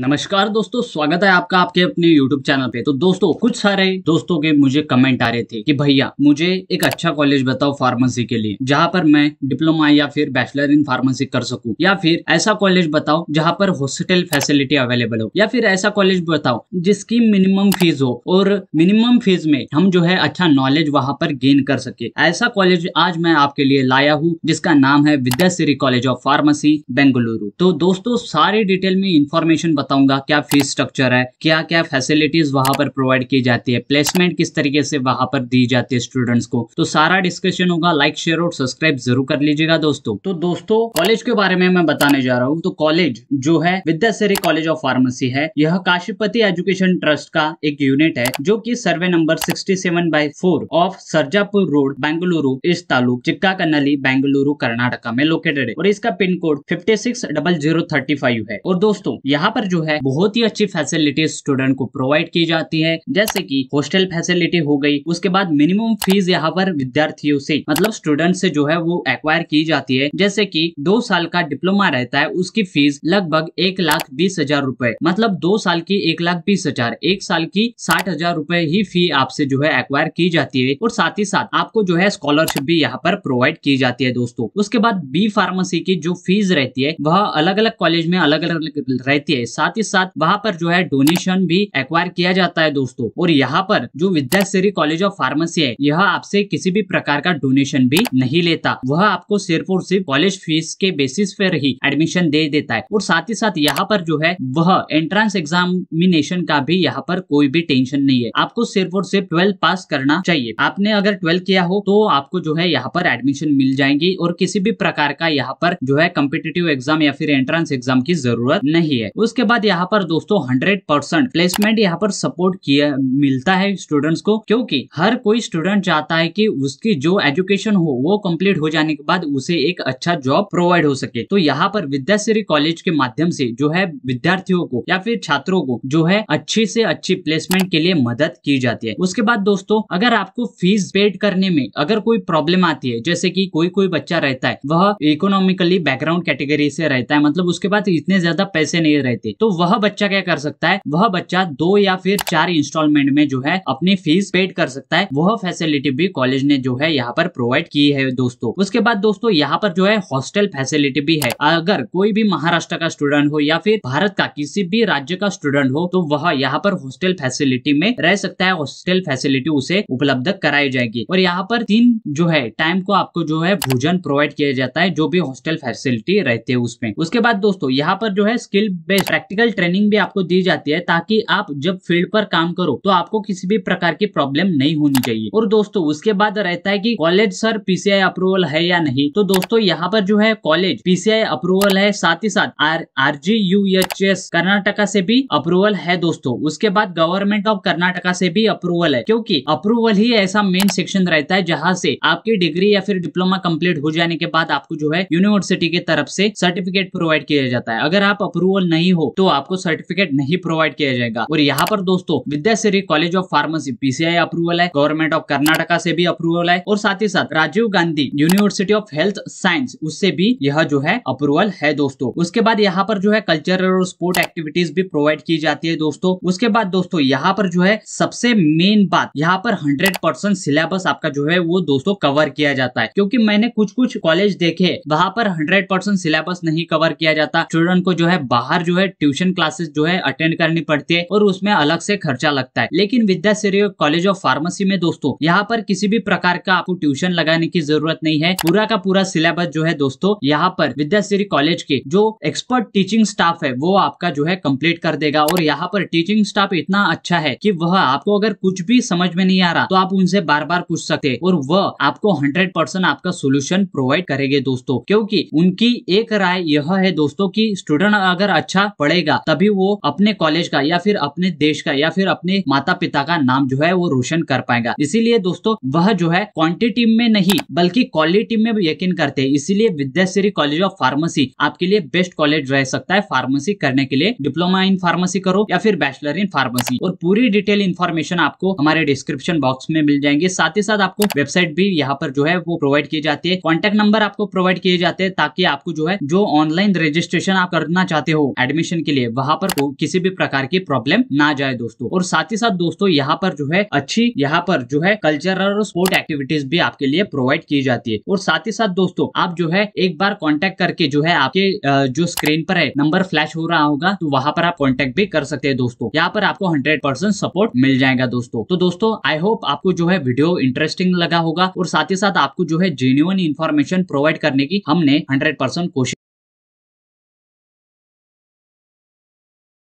नमस्कार दोस्तों स्वागत है आपका आपके अपने YouTube चैनल पे तो दोस्तों कुछ सारे दोस्तों के मुझे कमेंट आ रहे थे कि भैया मुझे एक अच्छा कॉलेज बताओ फार्मेसी के लिए जहाँ पर मैं डिप्लोमा या फिर बैचलर इन फार्मेसी कर सकूं या फिर ऐसा कॉलेज बताओ जहाँ पर हॉस्पिटल फैसिलिटी अवेलेबल हो या फिर ऐसा कॉलेज बताओ जिसकी मिनिमम फीस हो और मिनिमम फीस में हम जो है अच्छा नॉलेज वहाँ पर गेन कर सके ऐसा कॉलेज आज मैं आपके लिए लाया हूँ जिसका नाम है Vidyashree college of pharmacy Bengaluru तो दोस्तों सारी डिटेल में इन्फॉर्मेशन बताऊंगा क्या फीस स्ट्रक्चर है क्या क्या फैसिलिटीज वहां पर प्रोवाइड की जाती है प्लेसमेंट किस तरीके से वहां पर दी जाती है स्टूडेंट्स को तो सारा डिस्कशन होगा लाइक शेयर और सब्सक्राइब जरूर कर लीजिएगा दोस्तों तो दोस्तों कॉलेज के बारे में मैं बताने जा रहा हूँ तो कॉलेज जो है विद्याश्री कॉलेज ऑफ फार्मेसी है यह काशीपति एजुकेशन ट्रस्ट का एक यूनिट है जो की survey number sixty seven of Sarjapur road Bengaluru इस तालुक चिक्का कन्नली बेंगलुरु कर्नाटका में लोकेटेड है और इसका पिन कोड फिफ्टी है और दोस्तों यहाँ पर जो है बहुत ही अच्छी फैसिलिटी स्टूडेंट को प्रोवाइड की जाती है जैसे की हॉस्टल फैसिलिटी हो गई उसके बाद मिनिमम फीस यहाँ पर विद्यार्थियों से मतलब स्टूडेंट से जो है वो एक्वायर की जाती है जैसे की दो साल का डिप्लोमा रहता है उसकी फीस लगभग एक लाख बीस हजार रूपए मतलब दो साल की एक लाख बीस हजार एक साल की साठ हजार रूपए ही फी आपसे जो है एक्वायर की जाती है और साथ ही साथ आपको जो है स्कॉलरशिप भी यहाँ पर प्रोवाइड की जाती है दोस्तों उसके बाद बी फार्मेसी की जो फीस रहती है वह अलग अलग कॉलेज में अलग अलग रहती है साथ ही साथ वहाँ पर जो है डोनेशन भी एक्वायर किया जाता है दोस्तों और यहाँ पर जो विद्याश्री कॉलेज ऑफ फार्मेसी है यह आपसे किसी भी प्रकार का डोनेशन भी नहीं लेता वह आपको सिर्फ और सिर्फ कॉलेज फीस के बेसिस पर ही एडमिशन दे देता है और साथ ही साथ यहाँ पर जो है वह एंट्रेंस एग्जामिनेशन का भी यहाँ पर कोई भी टेंशन नहीं है आपको सिर्फ और सिर्फ ट्वेल्व पास करना चाहिए आपने अगर ट्वेल्व किया हो तो आपको जो है यहाँ पर एडमिशन मिल जाएंगी और किसी भी प्रकार का यहाँ पर जो है कम्पिटेटिव एग्जाम या फिर एंट्रेंस एग्जाम की जरूरत नहीं है उसके बाद बाद यहाँ पर दोस्तों हंड्रेड परसेंट प्लेसमेंट यहाँ पर सपोर्ट किया मिलता है स्टूडेंट्स को क्योंकि हर कोई स्टूडेंट चाहता है कि उसकी जो एजुकेशन हो वो कंप्लीट हो जाने के बाद उसे एक अच्छा जॉब प्रोवाइड हो सके तो यहाँ पर विद्याश्री कॉलेज के माध्यम से जो है विद्यार्थियों को या फिर छात्रों को जो है अच्छी से अच्छी प्लेसमेंट के लिए मदद की जाती है उसके बाद दोस्तों अगर आपको फीस पेड करने में अगर कोई प्रॉब्लम आती है जैसे की कोई कोई बच्चा रहता है वह इकोनॉमिकली बैकग्राउंड कैटेगरी से रहता है मतलब उसके बाद इतने ज्यादा पैसे नहीं रहते तो वह बच्चा क्या कर सकता है वह बच्चा दो या फिर चार इंस्टॉलमेंट में जो है अपनी फीस पेड कर सकता है वह फैसिलिटी भी कॉलेज ने जो है यहाँ पर प्रोवाइड की है दोस्तों उसके बाद दोस्तों यहाँ पर जो है हॉस्टल फैसिलिटी भी है अगर कोई भी महाराष्ट्र का स्टूडेंट हो या फिर भारत का किसी भी राज्य का स्टूडेंट हो तो वह यहाँ पर हॉस्टल फैसिलिटी में रह सकता है हॉस्टल फैसिलिटी उसे उपलब्ध कराई जाएगी और यहाँ पर तीन जो है टाइम को आपको जो है भोजन प्रोवाइड किया जाता है जो भी हॉस्टल फैसिलिटी रहती है उसमें उसके बाद दोस्तों यहाँ पर जो है स्किल बेस्ड प्रैक्टिकल ट्रेनिंग भी आपको दी जाती है ताकि आप जब फील्ड पर काम करो तो आपको किसी भी प्रकार की प्रॉब्लम नहीं होनी चाहिए और दोस्तों उसके बाद रहता है कि कॉलेज सर पीसीआई अप्रूवल है या नहीं तो दोस्तों यहाँ पर जो है कॉलेज पीसीआई अप्रूवल है साथ ही साथ R G U H S Karnataka से भी अप्रूवल है दोस्तों उसके बाद गवर्नमेंट ऑफ कर्नाटका से भी अप्रूवल है क्योंकि अप्रूवल ही ऐसा मेन सेक्शन रहता है जहाँ से आपकी डिग्री या फिर डिप्लोमा कम्प्लीट हो जाने के बाद आपको जो है यूनिवर्सिटी के तरफ से सर्टिफिकेट प्रोवाइड किया जाता है अगर आप अप्रूवल नहीं हो तो आपको सर्टिफिकेट नहीं प्रोवाइड किया जाएगा और यहाँ पर दोस्तों Vidyashree college of pharmacy PCI approval है गवर्नमेंट ऑफ कर्नाटका से भी अप्रूवल है और साथ ही साथ Rajiv Gandhi university of health science उससे भी यह जो है अप्रूवल है दोस्तों उसके बाद यहाँ पर जो है कल्चरल और स्पोर्ट एक्टिविटीज भी प्रोवाइड की जाती है दोस्तों उसके बाद दोस्तों यहाँ पर जो है सबसे मेन बात यहाँ पर हंड्रेड परसेंट सिलेबस आपका जो है वो दोस्तों कवर किया जाता है क्योंकि मैंने कुछ कुछ कॉलेज देखे वहां पर हंड्रेड परसेंट सिलेबस नहीं कवर किया जाता स्टूडेंट को जो है बाहर जो है ट्यूशन क्लासेस जो है अटेंड करनी पड़ती है और उसमें अलग से खर्चा लगता है लेकिन विद्या सिरियो कॉलेज ऑफ फार्मेसी में दोस्तों यहाँ पर किसी भी प्रकार का आपको ट्यूशन लगाने की जरूरत नहीं है पूरा का पूरा सिलेबस जो है दोस्तों यहाँ पर विद्या सिरी कॉलेज के जो एक्सपर्ट टीचिंग स्टाफ है वो आपका जो है कम्प्लीट कर देगा और यहाँ पर टीचिंग स्टाफ इतना अच्छा है की वह आपको अगर कुछ भी समझ में नहीं आ रहा तो आप उनसे बार बार पूछ सकते और वह आपको हंड्रेड आपका सोल्यूशन प्रोवाइड करेगी दोस्तों क्योंकि उनकी एक राय यह है दोस्तों की स्टूडेंट अगर अच्छा पढ़े पढ़ेगा तभी वो अपने कॉलेज का या फिर अपने देश का या फिर अपने माता पिता का नाम जो है वो रोशन कर पाएगा इसीलिए दोस्तों वह जो है क्वांटिटी में नहीं बल्कि क्वालिटी में यकीन करते हैं इसीलिए विद्याश्री कॉलेज ऑफ फार्मेसी आपके लिए बेस्ट कॉलेज रह सकता है फार्मेसी करने के लिए डिप्लोमा इन फार्मेसी करो या फिर बैचलर इन फार्मेसी और पूरी डिटेल इन्फॉर्मेशन आपको हमारे डिस्क्रिप्शन बॉक्स में मिल जाएंगे साथ ही साथ आपको वेबसाइट भी यहाँ पर जो है वो प्रोवाइड की जाती है कॉन्टेक्ट नंबर आपको प्रोवाइड किए जाते हैं ताकि आपको जो है जो ऑनलाइन रजिस्ट्रेशन आप करना चाहते हो एडमिशन के लिए वहाँ पर किसी भी प्रकार की प्रॉब्लम ना जाए दोस्तों और साथ ही साथ दोस्तों यहाँ पर जो है अच्छी यहाँ पर जो है कल्चरल और स्पोर्ट एक्टिविटीज भी आपके लिए प्रोवाइड की जाती है और साथ ही साथ दोस्तों आप जो है एक बार कॉन्टेक्ट करके जो है आपके जो स्क्रीन पर है नंबर फ्लैश हो रहा होगा तो वहाँ पर आप कॉन्टेक्ट भी कर सकते हैं दोस्तों यहाँ पर आपको हंड्रेड परसेंट सपोर्ट मिल जाएगा दोस्तों तो दोस्तों आई होप आपको जो है वीडियो इंटरेस्टिंग लगा होगा और साथ ही साथ आपको जो है जेन्यून इन्फॉर्मेशन प्रोवाइड करने की हमने हंड्रेड परसेंट कोशिश